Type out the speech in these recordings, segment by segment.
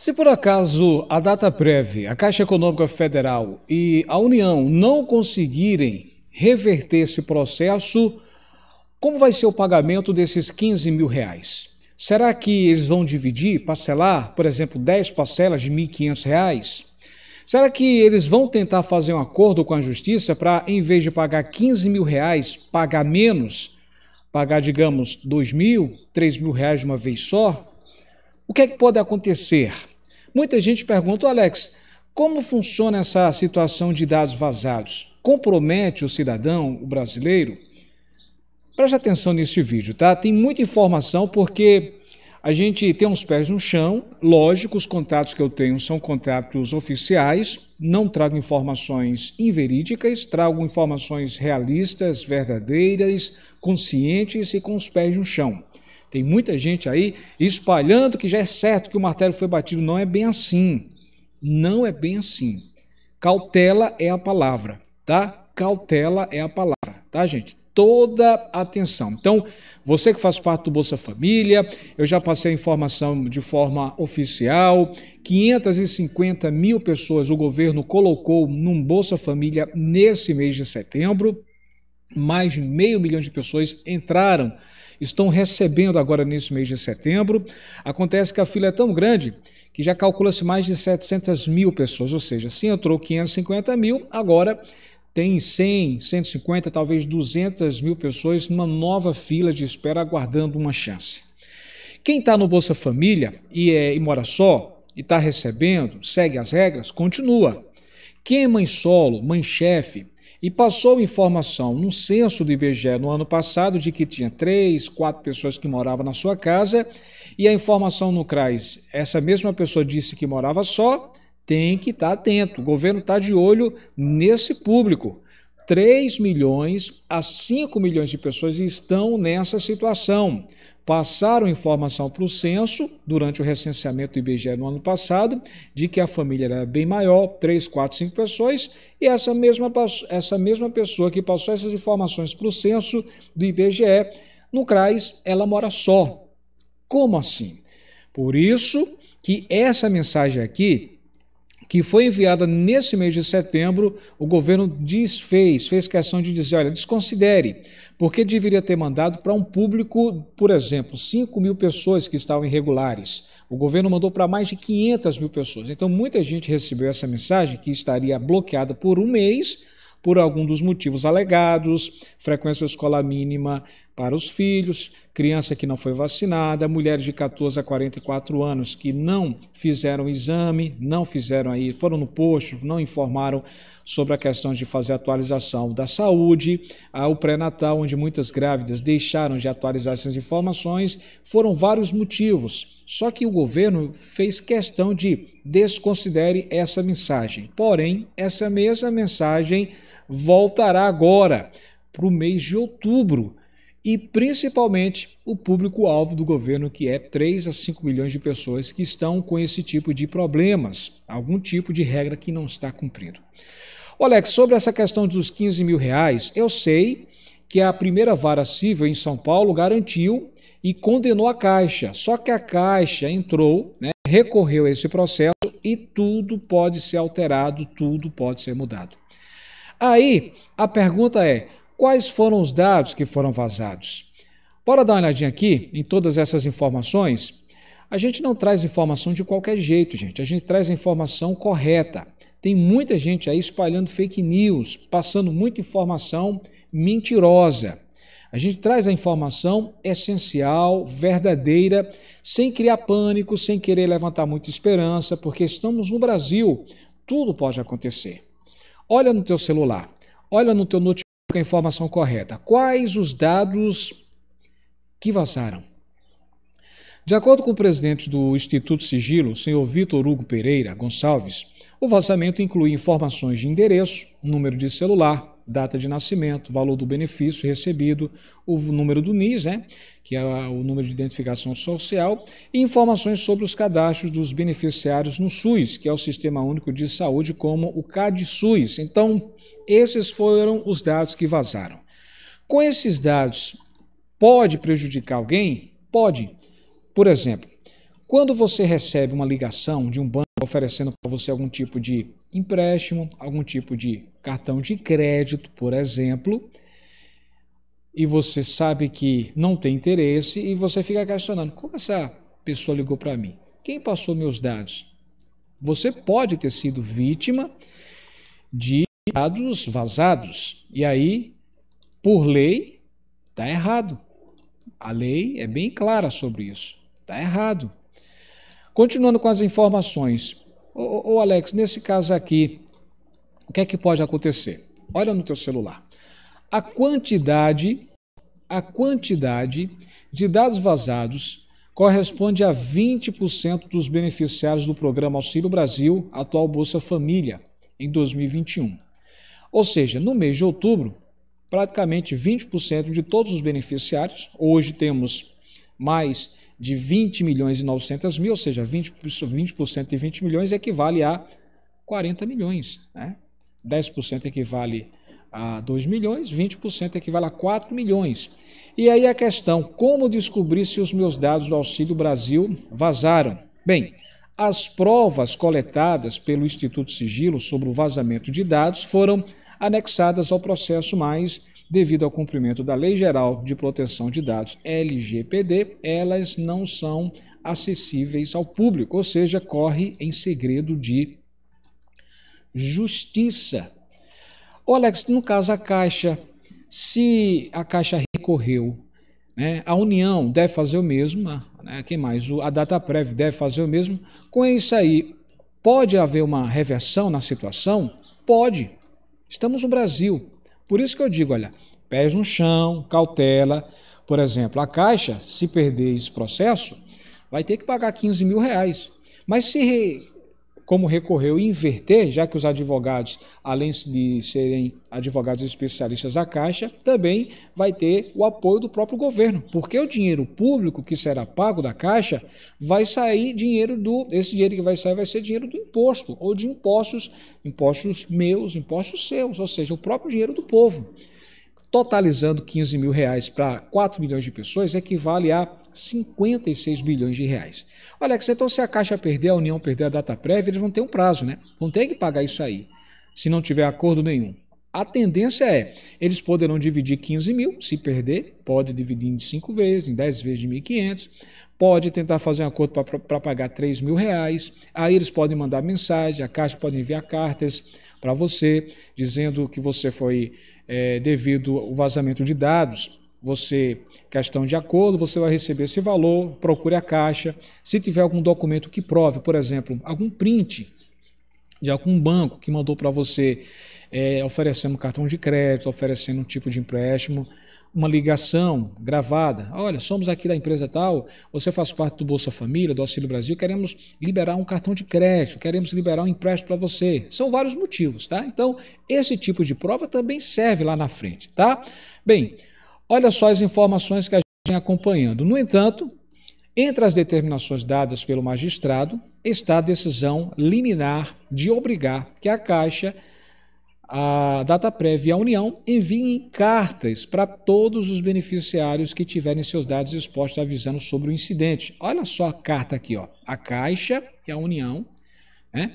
Se por acaso a data prévia, a Caixa Econômica Federal e a União não conseguirem reverter esse processo, como vai ser o pagamento desses 15 mil reais? Será que eles vão dividir, parcelar, por exemplo, 10 parcelas de R$ 1.500? Será que eles vão tentar fazer um acordo com a justiça para, em vez de pagar 15 mil reais, pagar menos? Pagar, digamos, 2 mil, 3 mil reais de uma vez só? O que é que pode acontecer? Muita gente pergunta, Alex, como funciona essa situação de dados vazados? Compromete o cidadão, o brasileiro? Preste atenção nesse vídeo, tá? Tem muita informação porque a gente tem uns pés no chão, lógico, os contatos que eu tenho são contatos oficiais, não trago informações inverídicas, trago informações realistas, verdadeiras, conscientes e com os pés no chão. Tem muita gente aí espalhando que já é certo que o martelo foi batido. Não é bem assim. Não é bem assim. Cautela é a palavra, tá? Cautela é a palavra, tá, gente? Toda atenção. Então, você que faz parte do Bolsa Família, eu já passei a informação de forma oficial: 550 mil pessoas o governo colocou num Bolsa Família nesse mês de setembro. Mais de meio milhão de pessoas entraram estão recebendo agora nesse mês de setembro. Acontece que a fila é tão grande que já calcula-se mais de 700 mil pessoas, ou seja, se entrou 550 mil, agora tem 100, 150, talvez 200 mil pessoas numa nova fila de espera aguardando uma chance. Quem está no Bolsa Família e, é, e mora só e está recebendo, segue as regras, continua. Quem é mãe solo, mãe chefe, e passou informação num censo do IBGE no ano passado de que tinha três, quatro pessoas que moravam na sua casa, e a informação no CRAS, essa mesma pessoa disse que morava só, tem que estar tá atento. O governo está de olho nesse público. 3 milhões a 5 milhões de pessoas estão nessa situação passaram informação para o censo, durante o recenseamento do IBGE no ano passado, de que a família era bem maior, 3, 4, 5 pessoas, e essa mesma, essa mesma pessoa que passou essas informações para o censo do IBGE, no CRAS, ela mora só. Como assim? Por isso que essa mensagem aqui que foi enviada nesse mês de setembro, o governo desfez, fez questão de dizer: olha, desconsidere, porque deveria ter mandado para um público, por exemplo, 5 mil pessoas que estavam irregulares. O governo mandou para mais de 500 mil pessoas. Então, muita gente recebeu essa mensagem que estaria bloqueada por um mês por algum dos motivos alegados, frequência escolar mínima para os filhos, criança que não foi vacinada, mulheres de 14 a 44 anos que não fizeram exame, não fizeram aí, foram no posto, não informaram sobre a questão de fazer atualização da saúde, ah, o pré-natal, onde muitas grávidas deixaram de atualizar essas informações, foram vários motivos. Só que o governo fez questão de desconsidere essa mensagem. Porém, essa mesma mensagem voltará agora para o mês de outubro e principalmente o público-alvo do governo, que é 3 a 5 milhões de pessoas que estão com esse tipo de problemas, algum tipo de regra que não está cumprindo. Alex, sobre essa questão dos 15 mil reais, eu sei que a primeira vara civil em São Paulo garantiu e condenou a Caixa. Só que a Caixa entrou, né, recorreu a esse processo e tudo pode ser alterado, tudo pode ser mudado. Aí a pergunta é: quais foram os dados que foram vazados? Bora dar uma olhadinha aqui em todas essas informações. A gente não traz informação de qualquer jeito, gente. A gente traz a informação correta. Tem muita gente aí espalhando fake news, passando muita informação mentirosa. A gente traz a informação essencial, verdadeira, sem criar pânico, sem querer levantar muita esperança, porque estamos no Brasil, tudo pode acontecer. Olha no teu celular, olha no teu notebook a informação correta. Quais os dados que vazaram? De acordo com o presidente do Instituto Sigilo, o senhor Vitor Hugo Pereira Gonçalves, o vazamento inclui informações de endereço, número de celular, data de nascimento, valor do benefício recebido, o número do NIS, né, que é o número de identificação social, e informações sobre os cadastros dos beneficiários no SUS, que é o Sistema Único de Saúde, como o CAD-SUS. Então, esses foram os dados que vazaram. Com esses dados, pode prejudicar alguém? Pode. Por exemplo, quando você recebe uma ligação de um banco oferecendo para você algum tipo de empréstimo, algum tipo de cartão de crédito, por exemplo, e você sabe que não tem interesse e você fica questionando: como essa pessoa ligou para mim? Quem passou meus dados? Você pode ter sido vítima de dados vazados. E aí, por lei, está errado. A lei é bem clara sobre isso. Está errado. Continuando com as informações. Ô, ô Alex, nesse caso aqui, o que é que pode acontecer? Olha no teu celular. A quantidade, a quantidade de dados vazados corresponde a 20% dos beneficiários do programa Auxílio Brasil, atual Bolsa Família, em 2021. Ou seja, no mês de outubro, praticamente 20% de todos os beneficiários, hoje temos mais de 20 milhões e 900 mil, ou seja, 20%, 20 de 20 milhões equivale a 40 milhões. Né? 10% equivale a 2 milhões, 20% equivale a 4 milhões. E aí a questão: como descobrir se os meus dados do Auxílio Brasil vazaram? Bem, as provas coletadas pelo Instituto Sigilo sobre o vazamento de dados foram anexadas ao processo mais devido ao cumprimento da Lei Geral de Proteção de Dados LGPD, elas não são acessíveis ao público, ou seja, corre em segredo de justiça. Ô Alex, no caso a Caixa, se a Caixa recorreu, né, a União deve fazer o mesmo, né, quem mais? A DataPrev deve fazer o mesmo. Com isso aí, pode haver uma reversão na situação? Pode. Estamos no Brasil. Por isso que eu digo, olha, pés no chão, cautela. Por exemplo, a Caixa, se perder esse processo, vai ter que pagar 15 mil reais. Mas se como recorreu e inverter, já que os advogados, além de serem advogados especialistas da Caixa, também vai ter o apoio do próprio governo, porque o dinheiro público que será pago da Caixa vai sair dinheiro do, esse dinheiro que vai sair vai ser dinheiro do imposto ou de impostos, impostos meus, impostos seus, ou seja, o próprio dinheiro do povo. Totalizando 15 mil reais para 4 milhões de pessoas equivale a 56 bilhões de reais. Alex, então se a Caixa perder, a União perder a data prévia, eles vão ter um prazo, né? Vão ter que pagar isso aí, se não tiver acordo nenhum. A tendência é, eles poderão dividir 15 mil, se perder, pode dividir em 5 vezes, em 10 vezes de 1.500, pode tentar fazer um acordo para pagar 3 mil reais, aí eles podem mandar mensagem, a Caixa pode enviar cartas para você, dizendo que você foi é, devido ao vazamento de dados, você questão de acordo, você vai receber esse valor, procure a caixa. Se tiver algum documento que prove, por exemplo, algum print de algum banco que mandou para você é, oferecendo cartão de crédito, oferecendo um tipo de empréstimo, uma ligação gravada. Olha, somos aqui da empresa tal, você faz parte do Bolsa Família, do Auxílio Brasil, queremos liberar um cartão de crédito, queremos liberar um empréstimo para você. São vários motivos, tá? Então, esse tipo de prova também serve lá na frente, tá? Bem, Olha só as informações que a gente vem acompanhando. No entanto, entre as determinações dadas pelo magistrado está a decisão liminar de obrigar que a Caixa, a data prévia e a União enviem cartas para todos os beneficiários que tiverem seus dados expostos avisando sobre o incidente. Olha só a carta aqui, ó. a Caixa e a União, né?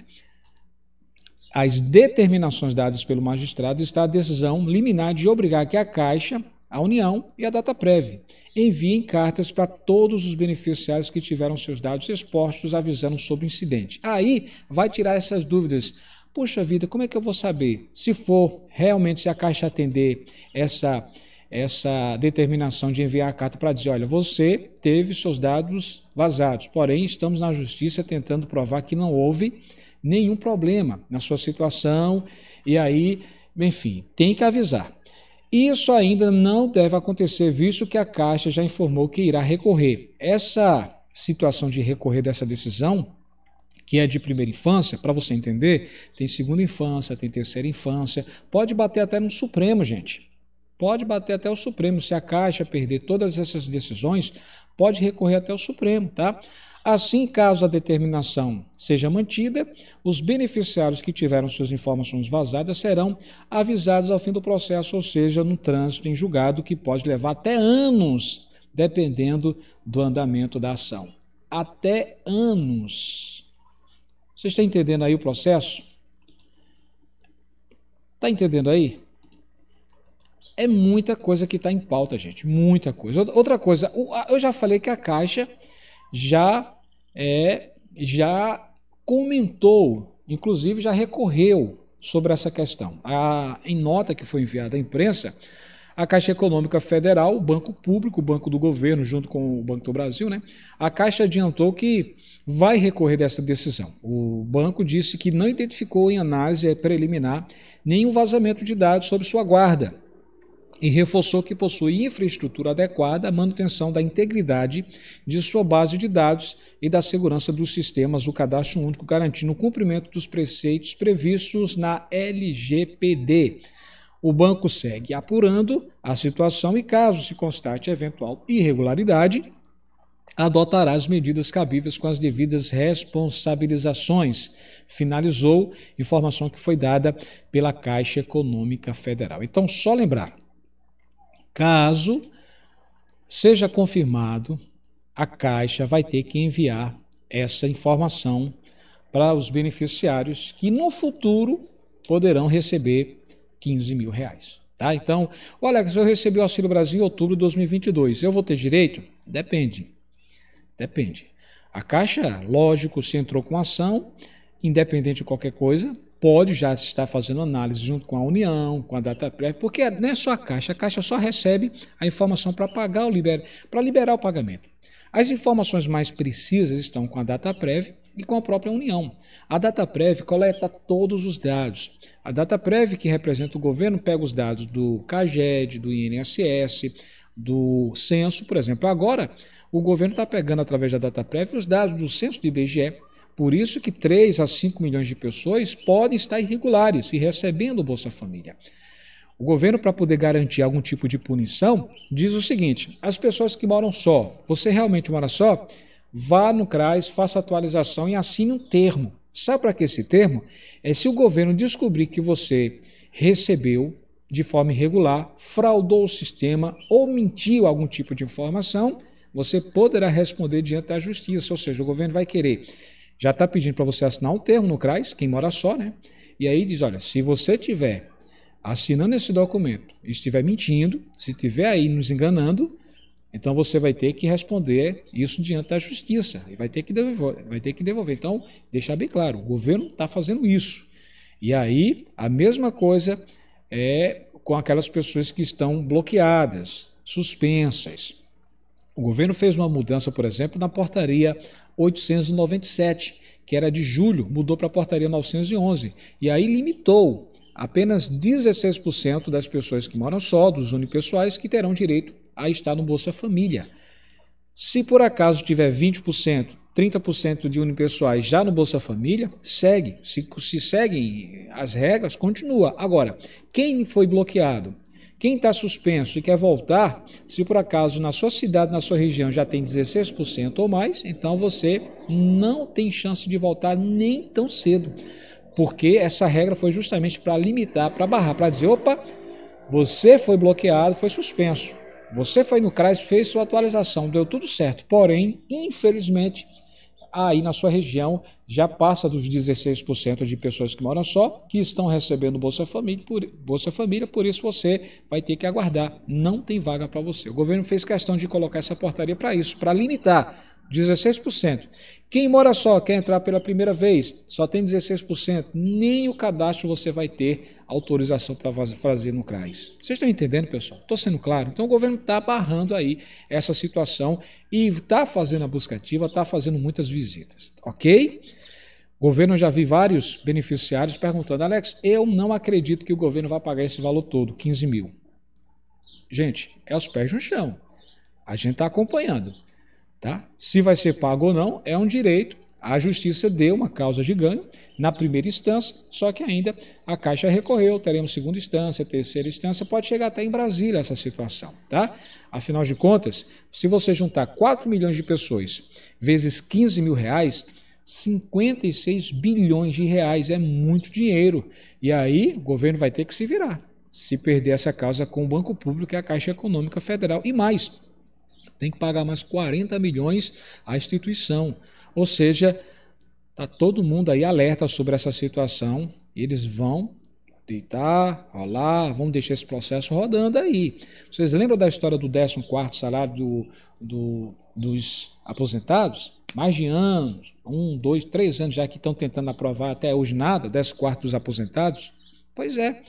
as determinações dadas pelo magistrado está a decisão liminar de obrigar que a Caixa, a União e a DataPrev. Enviem cartas para todos os beneficiários que tiveram seus dados expostos avisando sobre o incidente. Aí vai tirar essas dúvidas. Puxa vida, como é que eu vou saber se for realmente se a Caixa atender essa essa determinação de enviar a carta para dizer, olha, você teve seus dados vazados, porém estamos na justiça tentando provar que não houve nenhum problema na sua situação e aí, enfim, tem que avisar. Isso ainda não deve acontecer, visto que a Caixa já informou que irá recorrer. Essa situação de recorrer dessa decisão, que é de primeira infância, para você entender, tem segunda infância, tem terceira infância, pode bater até no Supremo, gente. Pode bater até o Supremo. Se a Caixa perder todas essas decisões, pode recorrer até o Supremo, tá? Assim, caso a determinação seja mantida, os beneficiários que tiveram suas informações vazadas serão avisados ao fim do processo, ou seja, no trânsito em julgado, que pode levar até anos, dependendo do andamento da ação. Até anos. Você está entendendo aí o processo? Está entendendo aí? É muita coisa que está em pauta, gente. Muita coisa. Outra coisa, eu já falei que a Caixa já é, já comentou, inclusive já recorreu sobre essa questão. A, em nota que foi enviada à imprensa, a Caixa Econômica Federal, o Banco Público, o Banco do Governo, junto com o Banco do Brasil, né? A Caixa adiantou que vai recorrer dessa decisão. O banco disse que não identificou em análise preliminar nenhum vazamento de dados sobre sua guarda e reforçou que possui infraestrutura adequada à manutenção da integridade de sua base de dados e da segurança dos sistemas, do cadastro único garantindo o cumprimento dos preceitos previstos na LGPD. O banco segue apurando a situação e, caso se constate eventual irregularidade, adotará as medidas cabíveis com as devidas responsabilizações. Finalizou informação que foi dada pela Caixa Econômica Federal. Então, só lembrar, Caso seja confirmado, a Caixa vai ter que enviar essa informação para os beneficiários que no futuro poderão receber 15 mil reais. Tá? Então, olha, se eu recebi o Auxílio Brasil em outubro de 2022, eu vou ter direito? Depende. Depende. A Caixa, lógico, se entrou com ação, independente de qualquer coisa, pode já estar fazendo análise junto com a União, com a DataPrev, porque não é só a Caixa, a Caixa só recebe a informação para pagar o liber para liberar o pagamento. As informações mais precisas estão com a DataPrev e com a própria União. A DataPrev coleta todos os dados. A DataPrev, que representa o governo, pega os dados do CAGED, do INSS, do censo, por exemplo. Agora, o governo está pegando através da DataPrev os dados do censo do IBGE, por isso que 3 a 5 milhões de pessoas podem estar irregulares e recebendo o Bolsa Família. O governo, para poder garantir algum tipo de punição, diz o seguinte: as pessoas que moram só, você realmente mora só? Vá no CRAS, faça atualização e assine um termo. Sabe para que esse termo? É se o governo descobrir que você recebeu de forma irregular, fraudou o sistema ou mentiu algum tipo de informação, você poderá responder diante da justiça, ou seja, o governo vai querer já está pedindo para você assinar um termo no CRAS, quem mora só, né? E aí diz, olha, se você tiver assinando esse documento, estiver mentindo, se tiver aí nos enganando, então você vai ter que responder isso diante da justiça e vai ter que devolver. Vai ter que devolver. Então, deixar bem claro, o governo está fazendo isso. E aí, a mesma coisa é com aquelas pessoas que estão bloqueadas, suspensas. O governo fez uma mudança, por exemplo, na portaria 897, que era de julho, mudou para a portaria 911, e aí limitou apenas 16% das pessoas que moram só, dos unipessoais, que terão direito a estar no Bolsa Família. Se por acaso tiver 20%, 30% de unipessoais já no Bolsa Família, segue. Se, se seguem as regras, continua. Agora, quem foi bloqueado? Quem está suspenso e quer voltar, se por acaso na sua cidade, na sua região já tem 16% ou mais, então você não tem chance de voltar nem tão cedo. Porque essa regra foi justamente para limitar, para barrar, para dizer: opa, você foi bloqueado, foi suspenso. Você foi no CRAS, fez sua atualização, deu tudo certo. Porém, infelizmente, aí na sua região já passa dos 16% de pessoas que moram só, que estão recebendo Bolsa Família, por, Bolsa Família, por isso você vai ter que aguardar. Não tem vaga para você. O governo fez questão de colocar essa portaria para isso, para limitar 16%. Quem mora só, quer entrar pela primeira vez, só tem 16%, nem o cadastro você vai ter autorização para fazer no CRAS. Vocês estão entendendo, pessoal? Estou sendo claro? Então o governo está barrando aí essa situação e está fazendo a busca ativa, está fazendo muitas visitas, ok? O governo, já vi vários beneficiários perguntando, Alex, eu não acredito que o governo vai pagar esse valor todo, 15 mil. Gente, é os pés no chão. A gente está acompanhando. Tá? Se vai ser pago ou não, é um direito. A justiça deu uma causa de ganho na primeira instância, só que ainda a Caixa recorreu, teremos segunda instância, terceira instância, pode chegar até em Brasília essa situação, tá? Afinal de contas, se você juntar 4 milhões de pessoas vezes 15 mil reais, 56 bilhões de reais é muito dinheiro. E aí o governo vai ter que se virar se perder essa causa com o Banco Público e é a Caixa Econômica Federal. E mais, tem que pagar mais 40 milhões à instituição. Ou seja, está todo mundo aí alerta sobre essa situação. Eles vão deitar, rolar, vamos deixar esse processo rodando aí. Vocês lembram da história do 14 salário do, do, dos aposentados? Mais de anos, um, dois, três anos já que estão tentando aprovar até hoje nada, 14 dos aposentados? Pois é.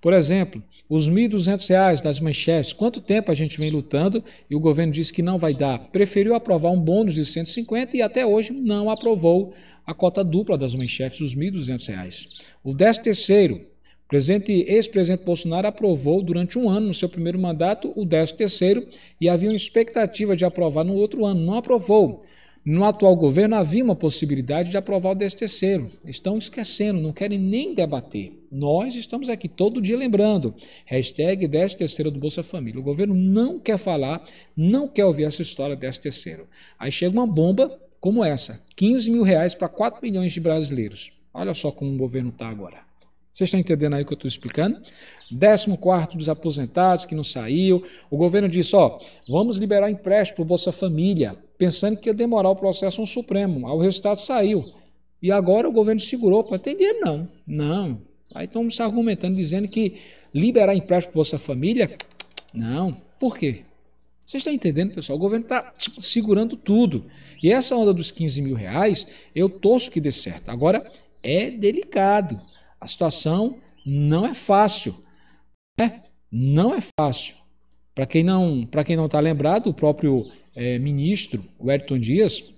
Por exemplo, os R$ 1.200 das manchetes, quanto tempo a gente vem lutando e o governo disse que não vai dar. Preferiu aprovar um bônus de 150 e até hoje não aprovou a cota dupla das manchetes, os R$ 1.200. O 13 terceiro, presidente, ex-presidente Bolsonaro aprovou durante um ano no seu primeiro mandato o 13 terceiro e havia uma expectativa de aprovar no outro ano, não aprovou. No atual governo havia uma possibilidade de aprovar o 13 terceiro. Estão esquecendo, não querem nem debater nós estamos aqui todo dia lembrando. Hashtag 10 terceiro do Bolsa Família. O governo não quer falar, não quer ouvir essa história 10 terceiro. Aí chega uma bomba como essa, 15 mil reais para 4 milhões de brasileiros. Olha só como o governo está agora. Vocês estão entendendo aí o que eu estou explicando? 14 dos aposentados que não saiu. O governo disse: ó, vamos liberar empréstimo para o Bolsa Família, pensando que ia demorar o processo no Supremo. Aí o resultado saiu. E agora o governo segurou, não tem dinheiro não. Não, Aí estamos argumentando, dizendo que liberar empréstimo para Bolsa Família, não. Por quê? Vocês estão entendendo, pessoal? O governo está segurando tudo. E essa onda dos 15 mil reais, eu torço que dê certo. Agora, é delicado. A situação não é fácil. Né? Não é fácil. Para quem não para quem não está lembrado, o próprio é, ministro, o Elton Dias,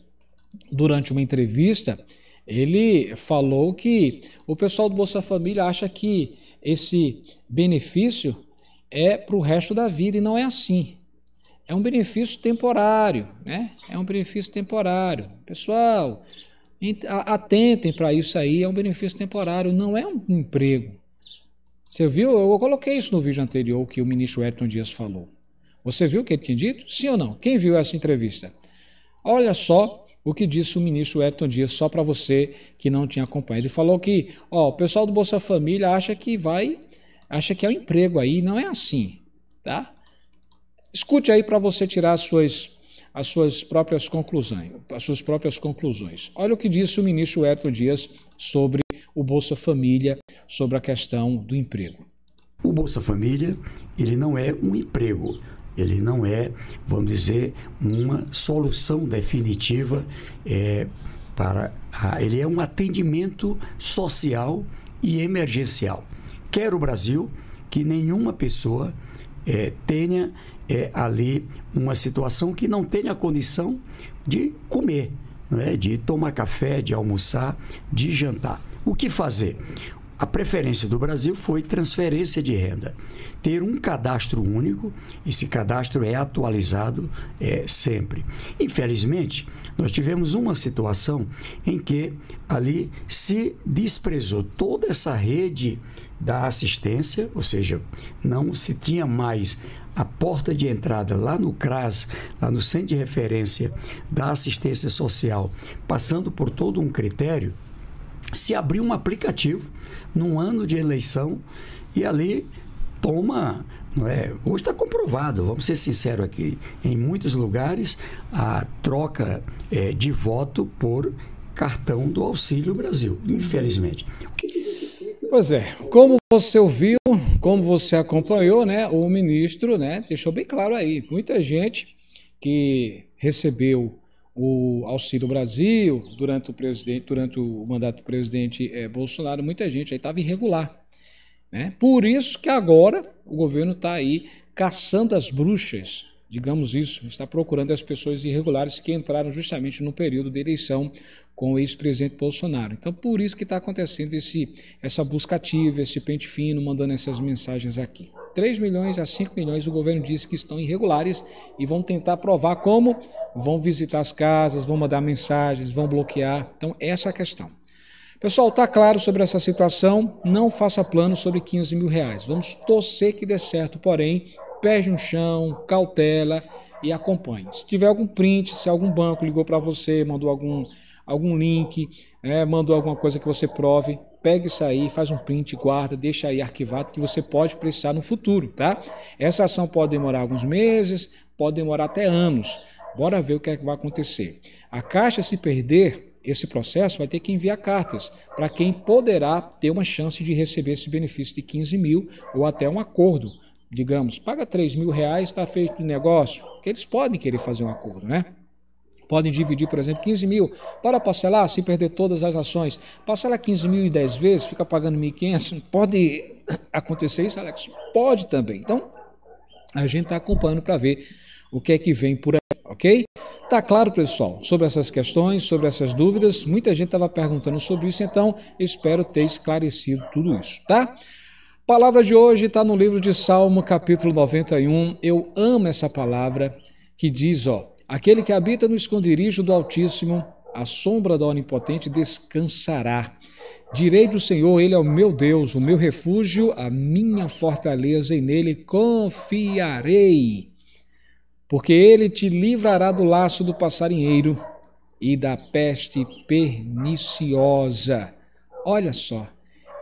durante uma entrevista, ele falou que o pessoal do Bolsa Família acha que esse benefício é para o resto da vida e não é assim. É um benefício temporário, né? É um benefício temporário. Pessoal, atentem para isso aí, é um benefício temporário, não é um emprego. Você viu? Eu coloquei isso no vídeo anterior que o ministro Elton Dias falou. Você viu o que ele tinha dito? Sim ou não? Quem viu essa entrevista? Olha só o que disse o ministro Wellington Dias, só para você que não tinha acompanhado. Ele falou que ó, o pessoal do Bolsa Família acha que vai, acha que é o um emprego aí, não é assim, tá? Escute aí para você tirar as suas, as suas próprias conclusões, as suas próprias conclusões. Olha o que disse o ministro Wellington Dias sobre o Bolsa Família, sobre a questão do emprego. O Bolsa Família, ele não é um emprego ele não é, vamos dizer, uma solução definitiva é, para. A, ele é um atendimento social e emergencial. Quero o Brasil que nenhuma pessoa é, tenha é, ali uma situação que não tenha condição de comer, né? de tomar café, de almoçar, de jantar. O que fazer? A preferência do Brasil foi transferência de renda. Ter um cadastro único, esse cadastro é atualizado é, sempre. Infelizmente, nós tivemos uma situação em que ali se desprezou toda essa rede da assistência, ou seja, não se tinha mais a porta de entrada lá no CRAS, lá no Centro de Referência da Assistência Social, passando por todo um critério se abriu um aplicativo num ano de eleição e ali toma. Não é? Hoje está comprovado, vamos ser sinceros aqui, em muitos lugares a troca é, de voto por cartão do Auxílio Brasil, infelizmente. Pois é, como você ouviu, como você acompanhou, né, o ministro, né, deixou bem claro aí, muita gente que recebeu o Auxílio Brasil, durante o, presidente, durante o mandato do presidente é, Bolsonaro, muita gente aí estava irregular. Né? Por isso que agora o governo está aí caçando as bruxas, digamos isso, está procurando as pessoas irregulares que entraram justamente no período de eleição com o ex-presidente Bolsonaro. Então, por isso que está acontecendo esse, essa busca ativa, esse pente fino, mandando essas mensagens aqui. 3 milhões a 5 milhões, o governo disse que estão irregulares e vão tentar provar como vão visitar as casas, vão mandar mensagens, vão bloquear. Então, essa é a questão. Pessoal, está claro sobre essa situação? Não faça plano sobre 15 mil reais. Vamos torcer que dê certo, porém, pés no chão, cautela e acompanhe. Se tiver algum print, se algum banco ligou para você, mandou algum, algum link, né, mandou alguma coisa que você prove, Pega isso aí, faz um print, guarda, deixa aí arquivado que você pode precisar no futuro, tá? Essa ação pode demorar alguns meses, pode demorar até anos. Bora ver o que, é que vai acontecer. A caixa se perder, esse processo, vai ter que enviar cartas para quem poderá ter uma chance de receber esse benefício de 15 mil ou até um acordo. Digamos, paga 3 mil reais, está feito o negócio, que eles podem querer fazer um acordo, né? podem dividir, por exemplo, 15 mil para parcelar, se perder todas as ações. Parcela 15 mil e 10 vezes, fica pagando 1.500. Pode acontecer isso, Alex? Pode também. Então, a gente está acompanhando para ver o que é que vem por aí, ok? Tá claro, pessoal, sobre essas questões, sobre essas dúvidas. Muita gente estava perguntando sobre isso, então espero ter esclarecido tudo isso, tá? Palavra de hoje está no livro de Salmo, capítulo 91. Eu amo essa palavra que diz, ó, Aquele que habita no esconderijo do Altíssimo, a sombra da Onipotente descansará. Direi do Senhor, Ele é o meu Deus, o meu refúgio, a minha fortaleza, e nele confiarei. Porque ele te livrará do laço do passarinheiro e da peste perniciosa. Olha só,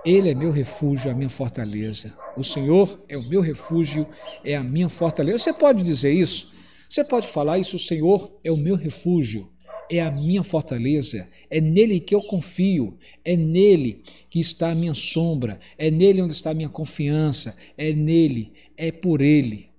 Ele é meu refúgio, a minha fortaleza. O Senhor é o meu refúgio, é a minha fortaleza. Você pode dizer isso? Você pode falar isso, o Senhor é o meu refúgio, é a minha fortaleza, é nele que eu confio, é nele que está a minha sombra, é nele onde está a minha confiança, é nele, é por ele.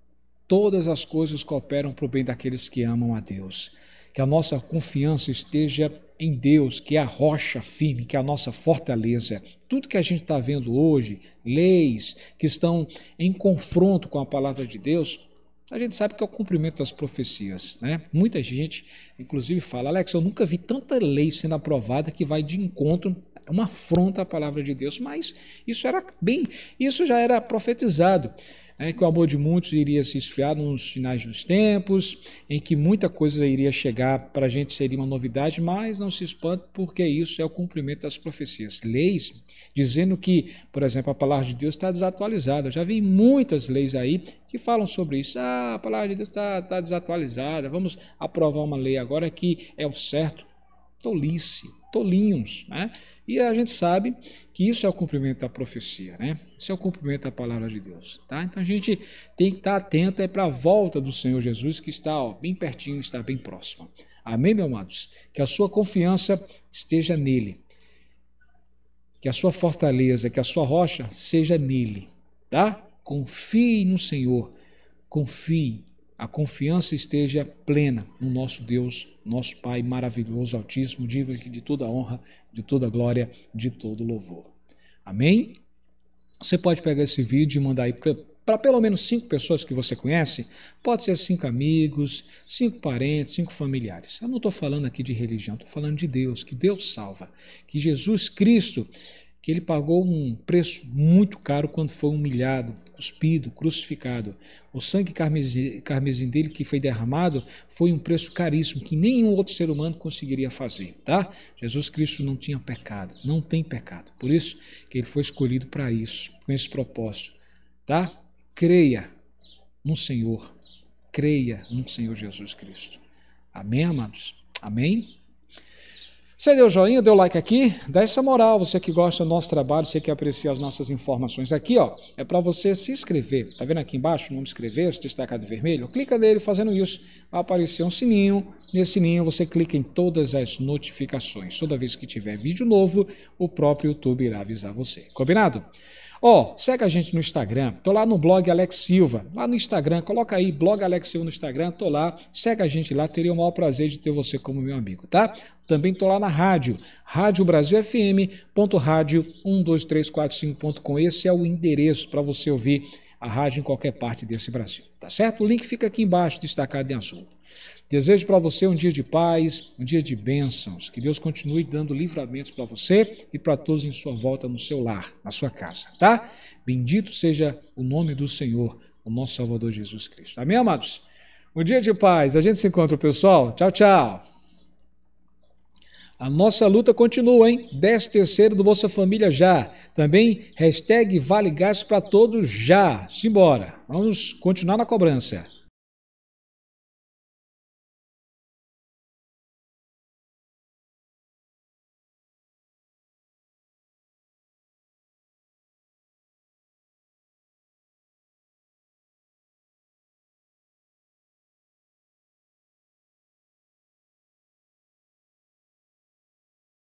Todas as coisas cooperam para o bem daqueles que amam a Deus. Que a nossa confiança esteja em Deus, que é a rocha firme, que é a nossa fortaleza. Tudo que a gente está vendo hoje, leis que estão em confronto com a palavra de Deus, a gente sabe que é o cumprimento das profecias. Né? Muita gente, inclusive, fala: Alex, eu nunca vi tanta lei sendo aprovada que vai de encontro uma afronta à palavra de Deus, mas isso era bem, isso já era profetizado né, que o amor de muitos iria se esfriar nos finais dos tempos, em que muita coisa iria chegar para a gente seria uma novidade, mas não se espante, porque isso é o cumprimento das profecias. Leis dizendo que, por exemplo, a palavra de Deus está desatualizada. Eu já vi muitas leis aí que falam sobre isso. Ah, a palavra de Deus está tá desatualizada, vamos aprovar uma lei agora que é o certo. Tolice tolinhos. Né? E a gente sabe que isso é o cumprimento da profecia, né? isso é o cumprimento da palavra de Deus. Tá? Então a gente tem que estar atento é para a volta do Senhor Jesus, que está ó, bem pertinho, está bem próximo. Amém, meus amados? Que a sua confiança esteja nele. Que a sua fortaleza, que a sua rocha seja nele, tá? Confie no Senhor. Confie a confiança esteja plena no nosso Deus, nosso Pai maravilhoso, Altíssimo, digno de toda honra, de toda glória, de todo louvor. Amém? Você pode pegar esse vídeo e mandar aí para pelo menos cinco pessoas que você conhece. Pode ser cinco amigos, cinco parentes, cinco familiares. Eu não estou falando aqui de religião, estou falando de Deus, que Deus salva, que Jesus Cristo que ele pagou um preço muito caro quando foi humilhado, cuspido, crucificado. O sangue carmesim, carmesim dele que foi derramado foi um preço caríssimo que nenhum outro ser humano conseguiria fazer, tá? Jesus Cristo não tinha pecado, não tem pecado. Por isso que ele foi escolhido para isso, com esse propósito, tá? Creia no Senhor. Creia no Senhor Jesus Cristo. Amém, amados? Amém? Você deu joinha, deu like aqui, dá essa moral, você que gosta do nosso trabalho, você que aprecia as nossas informações aqui, ó, é para você se inscrever. Tá vendo aqui embaixo o nome inscrever, se destacar de vermelho? Clica nele fazendo isso, vai aparecer um sininho. Nesse sininho você clica em todas as notificações. Toda vez que tiver vídeo novo, o próprio YouTube irá avisar você. Combinado? Ó, oh, segue a gente no Instagram. Tô lá no blog Alex Silva. Lá no Instagram, coloca aí blog Alex Silva no Instagram. Tô lá. Segue a gente lá. Teria o maior prazer de ter você como meu amigo, tá? Também tô lá na rádio, radiobrasilfm.radio12345.com. Esse é o endereço para você ouvir a rádio em qualquer parte desse Brasil, tá certo? O link fica aqui embaixo, destacado em azul. Desejo para você um dia de paz, um dia de bênçãos. Que Deus continue dando livramentos para você e para todos em sua volta no seu lar, na sua casa, tá? Bendito seja o nome do Senhor, o nosso Salvador Jesus Cristo. Amém, amados? Um dia de paz. A gente se encontra, pessoal. Tchau, tchau. A nossa luta continua, hein? 10 terceiro do Bolsa Família já. Também hashtag Vale Gás para Todos já. Simbora. Vamos continuar na cobrança.